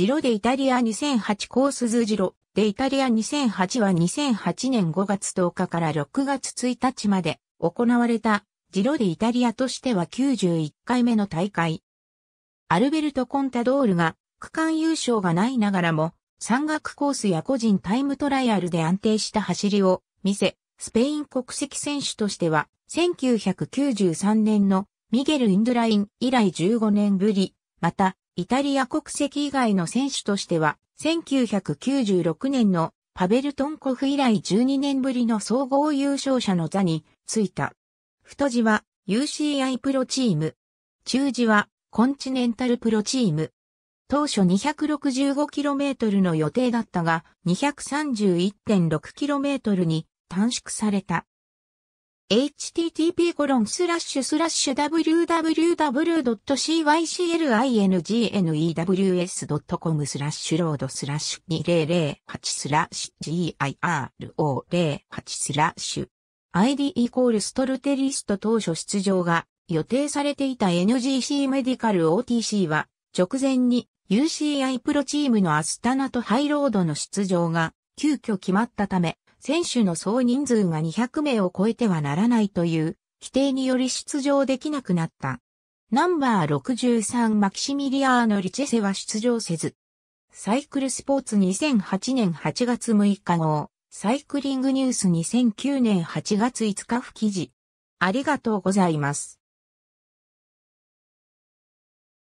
ジロでイタリア2008コースズジロでイタリア2008は2008年5月10日から6月1日まで行われたジロでイタリアとしては91回目の大会。アルベルト・コンタドールが区間優勝がないながらも山岳コースや個人タイムトライアルで安定した走りを見せ、スペイン国籍選手としては1993年のミゲル・インドライン以来15年ぶり、またイタリア国籍以外の選手としては、1996年のパベルトンコフ以来12年ぶりの総合優勝者の座に着いた。太字は UCI プロチーム。中字はコンチネンタルプロチーム。当初 265km の予定だったが 231.6km に短縮された。http://www.cyclingnews.com スラッシュロードスラッシュ2008スラッシュ giro08 スラッシュ ID イコールストルテリスト当初出場が予定されていた NGC メディカル OTC は直前に UCI プロチームのアスタナとハイロードの出場が急遽決まったため選手の総人数が200名を超えてはならないという規定により出場できなくなった。ナンバー63マキシミリアーノ・リチェセは出場せず、サイクルスポーツ2008年8月6日号、サイクリングニュース2009年8月5日付記事。ありがとうございます。